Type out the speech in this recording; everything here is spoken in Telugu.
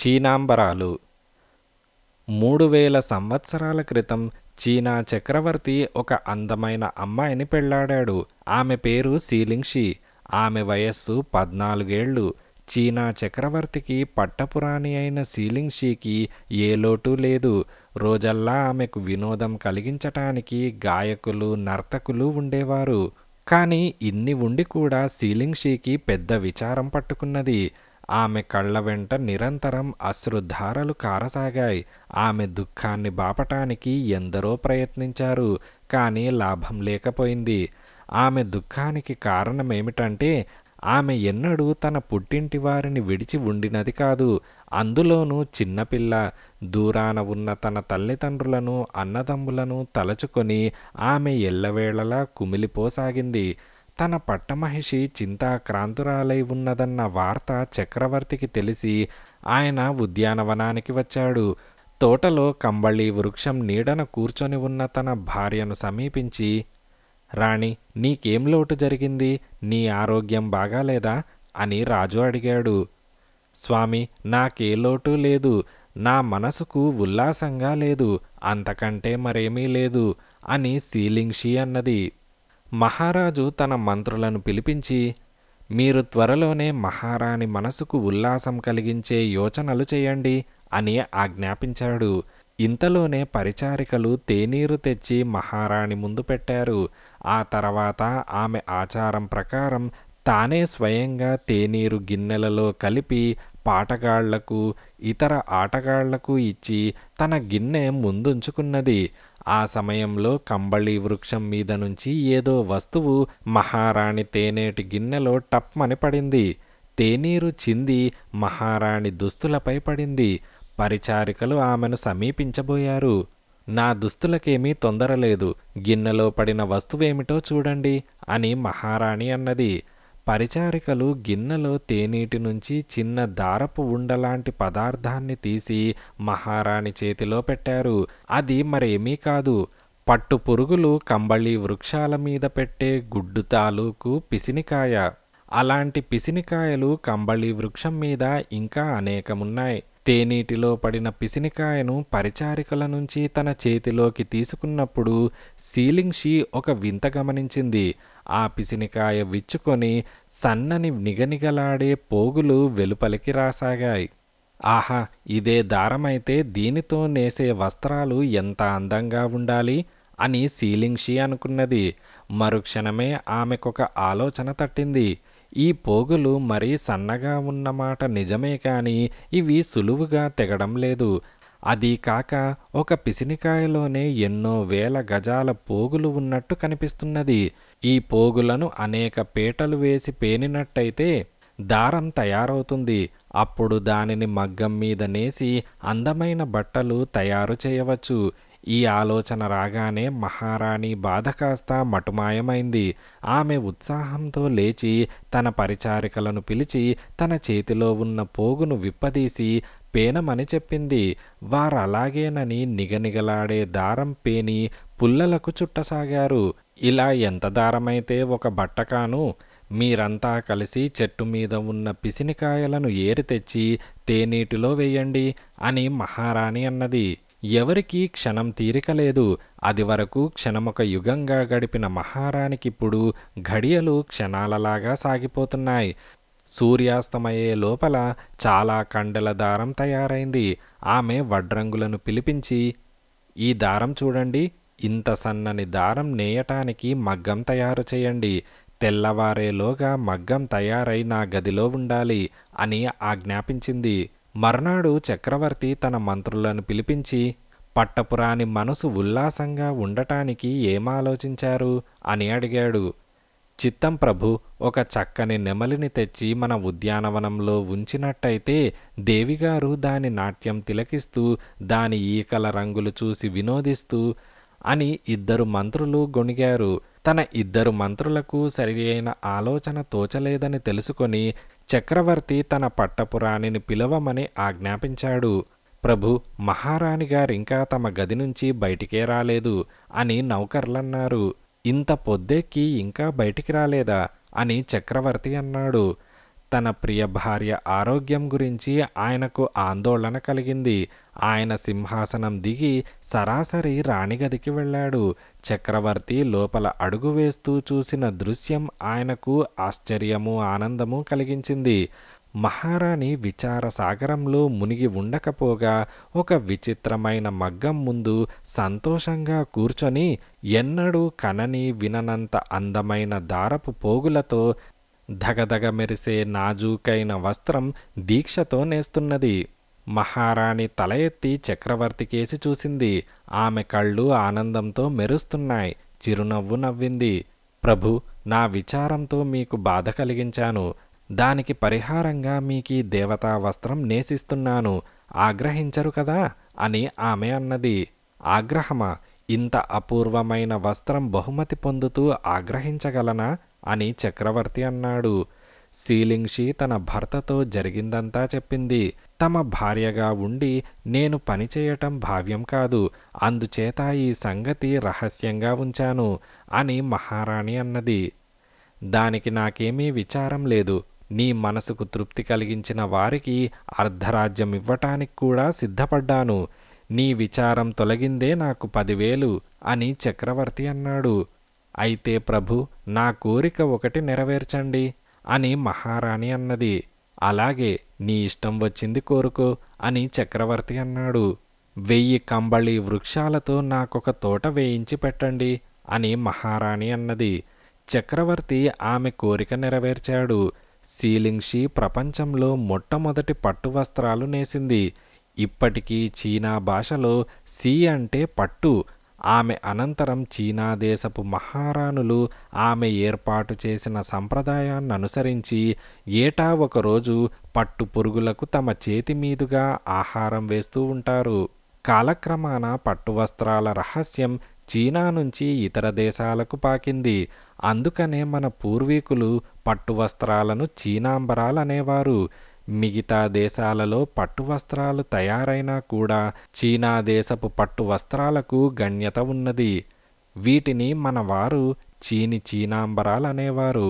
చీనాంబరాలు మూడు వేల సంవత్సరాల క్రితం చీనా చక్రవర్తి ఒక అందమైన అమ్మాయిని పెళ్లాడాడు ఆమె పేరు సీలింగ్షి ఆమె వయస్సు పద్నాలుగేళ్లు చీనా చక్రవర్తికి పట్టపురాణి అయిన సీలింగ్షికి ఏ లోటు లేదు రోజల్లా ఆమెకు వినోదం కలిగించటానికి గాయకులు నర్తకులు ఉండేవారు కానీ ఇన్ని ఉండి కూడా సీలింగ్ షీకి పెద్ద విచారం పట్టుకున్నది ఆమె కళ్ళ వెంట నిరంతరం అశ్రుధారలు కారసాగాయి ఆమె దుఃఖాన్ని బాపటానికి ఎందరో ప్రయత్నించారు కానీ లాభం లేకపోయింది ఆమె దుఃఖానికి కారణమేమిటంటే ఆమె ఎన్నడూ తన పుట్టింటి వారిని విడిచి ఉండినది కాదు అందులోనూ చిన్నపిల్ల దూరాన ఉన్న తన తల్లిదండ్రులను అన్నదమ్ములను తలచుకొని ఆమె ఎల్లవేళలా కుమిలిపోసాగింది తన పట్టమహిషి చింతాక్రాంతురాలై ఉన్నదన్న వార్త చక్రవర్తికి తెలిసి ఆయన ఉద్యానవనానికి వచ్చాడు తోటలో కంబళి వృక్షం నీడన కూర్చొని ఉన్న తన భార్యను సమీపించి రాణి నీకేం లోటు జరిగింది నీ ఆరోగ్యం బాగాలేదా అని రాజు అడిగాడు స్వామి నాకే లోటు లేదు నా మనసుకు ఉల్లాసంగా లేదు అంతకంటే మరేమీ లేదు అని సీలింగ్ షీ అన్నది మహారాజు తన మంత్రులను పిలిపించి మీరు త్వరలోనే మహారాణి మనసుకు ఉల్లాసం కలిగించే యోచనలు చేయండి అని ఆజ్ఞాపించాడు ఇంతలోనే పరిచారికలు తేనీరు తెచ్చి మహారాణి ముందు పెట్టారు ఆ తర్వాత ఆమె ఆచారం ప్రకారం తానే స్వయంగా తేనీరు గిన్నెలలో కలిపి పాటగాళ్లకు ఇతర ఆటగాళ్లకు ఇచ్చి తన గిన్నె ముందుంచుకున్నది ఆ సమయంలో కంబళి వృక్షం మీద నుంచి ఏదో వస్తువు మహారాణి తేనేటి గిన్నెలో టప్మని పడింది తేనీరు చింది మహారాణి దుస్తులపై పడింది పరిచారికలు ఆమెను సమీపించబోయారు నా దుస్తులకేమీ తొందరలేదు గిన్నెలో పడిన వస్తువేమిటో చూడండి అని మహారాణి అన్నది పరిచారికలు గిన్నెలో తేనీటి నుంచి చిన్న దారపు ఉండలాంటి పదార్థాన్ని తీసి మహారాణి చేతిలో పెట్టారు అది మరేమీ కాదు పట్టు పురుగులు కంబళి వృక్షాల మీద పెట్టే గుడ్డు తాలూకు పిసినికాయ అలాంటి పిసినికాయలు కంబళి వృక్షం మీద ఇంకా అనేకమున్నాయి తేనీటిలో పడిన పిసినికాయను పరిచారికల నుంచి తన చేతిలోకి తీసుకున్నప్పుడు సీలింగ్ షీ ఒక వింత గమనించింది ఆ పిసినికాయ విచ్చుకొని సన్నని నిగనిగలాడే పోగులు వెలుపలికి రాసాగాయి ఆహా ఇదే దారమైతే దీనితో నేసే వస్త్రాలు ఎంత అందంగా ఉండాలి అని సీలింగ్ షీ అనుకున్నది మరుక్షణమే ఆమెకొక ఆలోచన తట్టింది ఈ పోగులు మరీ సన్నగా ఉన్నమాట నిజమే కానీ ఇవి సులువుగా తెగడం లేదు అది కాక ఒక పిసినికాయలోనే ఎన్నో వేల గజాల పోగులు ఉన్నట్టు కనిపిస్తున్నది ఈ పోగులను అనేక పీటలు వేసి పేనినట్టయితే దారం తయారవుతుంది అప్పుడు దానిని మగ్గం మీద నేసి అందమైన బట్టలు తయారు చేయవచ్చు ఈ ఆలోచన రాగానే మహారాణి బాధ కాస్త మటుమాయమైంది ఆమె ఉత్సాహంతో లేచి తన పరిచారికలను పిలిచి తన చేతిలో ఉన్న పోగును విప్పదీసి పేనమని చెప్పింది వారలాగేనని నిగనిగలాడే దారం పేని పుల్లలకు చుట్టసాగారు ఇలా ఎంత దారమైతే ఒక బట్టకాను మీరంతా కలిసి చెట్టు మీద ఉన్న పిసినికాయలను ఏరి తెచ్చి తేనీటిలో వేయండి అని మహారాణి అన్నది ఎవరికీ క్షణం తీరిక లేదు అది వరకు క్షణమొక యుగంగా గడిపిన మహారాణికిప్పుడు ఘడియలు క్షణాలలాగా సాగిపోతున్నాయి సూర్యాస్తమయ్యే లోపల చాలా కండల దారం తయారైంది ఆమె వడ్రంగులను పిలిపించి ఈ దారం చూడండి ఇంత సన్నని దారం నేయటానికి మగ్గం తయారు చేయండి తెల్లవారేలోగా మగ్గం తయారై నా గదిలో ఉండాలి అని ఆజ్ఞాపించింది మర్నాడు చక్రవర్తి తన మంత్రులను పిలిపించి పట్టపురాని మనసు ఉల్లాసంగా ఉండటానికి ఏమాలోచించారు అని అడిగాడు చిత్తం ప్రభు ఒక చక్కని నెమలిని తెచ్చి మన ఉద్యానవనంలో ఉంచినట్టయితే దేవిగారు దాని నాట్యం తిలకిస్తూ దాని ఈకల రంగులు చూసి వినోదిస్తూ అని ఇద్దరు మంత్రులు గొణిగారు తన ఇద్దరు మంత్రులకు సరియైన ఆలోచన తోచలేదని తెలుసుకొని చక్రవర్తి తన పట్టపురాణిని పిలవమని ఆజ్ఞాపించాడు ప్రభు మహారాణి గారింకా తమ గది నుంచి బయటికే రాలేదు అని నౌకర్లన్నారు ఇంత పొద్దెక్కి ఇంకా బయటికి రాలేదా అని చక్రవర్తి అన్నాడు తన ప్రియ భార్య ఆరోగ్యం గురించి ఆయనకు ఆందోళన కలిగింది ఆయన సింహాసనం దిగి సరాసరి రాణిగదికి వెళ్ళాడు చక్రవర్తి లోపల అడుగు వేస్తూ చూసిన దృశ్యం ఆయనకు ఆశ్చర్యము ఆనందము కలిగించింది మహారాణి విచార సాగరంలో మునిగి ఉండకపోగా ఒక విచిత్రమైన మగ్గం ముందు సంతోషంగా కూర్చొని ఎన్నడూ కనని విననంత అందమైన దారపు పోగులతో ధగధగ మెరిసే నాజూకైన వస్త్రం దీక్షతో నేస్తున్నది మహారాణి తల ఎత్తి చక్రవర్తికేసి చూసింది ఆమె కళ్ళు ఆనందంతో మెరుస్తున్నాయి చిరునవ్వు నవ్వింది ప్రభు నా విచారంతో మీకు బాధ కలిగించాను దానికి పరిహారంగా మీకీ దేవతా వస్త్రం నేసిస్తున్నాను ఆగ్రహించరు కదా అని ఆమె అన్నది ఆగ్రహమా ఇంత అపూర్వమైన వస్త్రం బహుమతి పొందుతూ ఆగ్రహించగలనా అని చక్రవర్తి అన్నాడు సీలింగ్షి తన భర్తతో జరిగిందంతా చెప్పింది తమ భార్యగా ఉండి నేను పనిచేయటం భావ్యం కాదు అందుచేత ఈ సంగతి రహస్యంగా ఉంచాను అని మహారాణి అన్నది దానికి నాకేమీ విచారం లేదు నీ మనసుకు తృప్తి కలిగించిన వారికి అర్ధరాజ్యం ఇవ్వటానికి కూడా సిద్ధపడ్డాను నీ విచారం తొలగిందే నాకు పదివేలు అని చక్రవర్తి అన్నాడు అయితే ప్రభు నా కోరిక ఒకటి నెరవేర్చండి అని మహారాణి అన్నది అలాగే నీ ఇష్టం వచ్చింది కోరుకో అని చక్రవర్తి అన్నాడు వెయ్యి కంబళి వృక్షాలతో నాకొక తోట వేయించి పెట్టండి అని మహారాణి అన్నది చక్రవర్తి ఆమె కోరిక నెరవేర్చాడు సీలింగ్షి ప్రపంచంలో మొట్టమొదటి పట్టు వస్త్రాలు నేసింది ఇప్పటికీ చీనా భాషలో సీ అంటే పట్టు ఆమె అనంతరం చీనా దేశపు మహారాణులు ఆమె ఏర్పాటు చేసిన సంప్రదాయాన్ని అనుసరించి ఏటా ఒకరోజు పట్టు పురుగులకు తమ చేతి మీదుగా ఆహారం వేస్తూ ఉంటారు కాలక్రమాన పట్టు వస్త్రాల రహస్యం చీనా నుంచి ఇతర దేశాలకు పాకింది అందుకనే మన పూర్వీకులు పట్టు వస్త్రాలను చీనాంబరాలనేవారు మిగతా దేశాలలో పట్టు వస్త్రాలు తయారైనా కూడా చీనా దేశపు పట్టు వస్త్రాలకు గణ్యత ఉన్నది వీటిని మనవారు చీని చీని చీనాంబరాలనేవారు